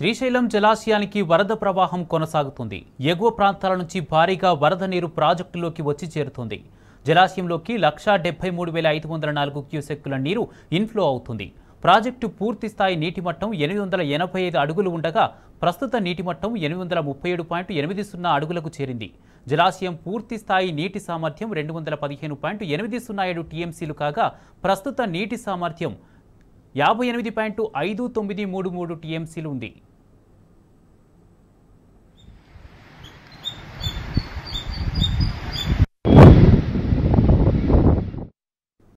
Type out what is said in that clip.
శ్రీశైలం జలాశయానికి వరద ప్రవాహం కొనసాగుతుంది ఎగువ ప్రాంతాల నుంచి భారీగా వరద నీరు ప్రాజెక్టులోకి వచ్చి చేరుతుంది జలాశయంలోకి లక్షా డెబ్బై మూడు వేల ఐదు వందల నాలుగు క్యూసెక్కుల నీరు ఇన్ఫ్లో అవుతుంది ప్రాజెక్టు పూర్తి స్థాయి నీటి మట్టం ఎనిమిది వందల ఎనభై ఐదు అడుగులు ఉండగా ప్రస్తుత నీటి మట్టం ఎనిమిది వందల ముప్పై ఏడు పాయింట్ ఎనిమిది సున్నా అడుగులకు చేరింది జలాశయం పూర్తి స్థాయి నీటి సామర్థ్యం రెండు వందల పదిహేను పాయింట్ ఎనిమిది సున్నా ఏడు టీఎంసీలు కాగా ప్రస్తుత నీటి సామర్థ్యం యాభై ఎనిమిది పాయింట్ ఐదు తొమ్మిది మూడు మూడు టీఎంసీలు ఉంది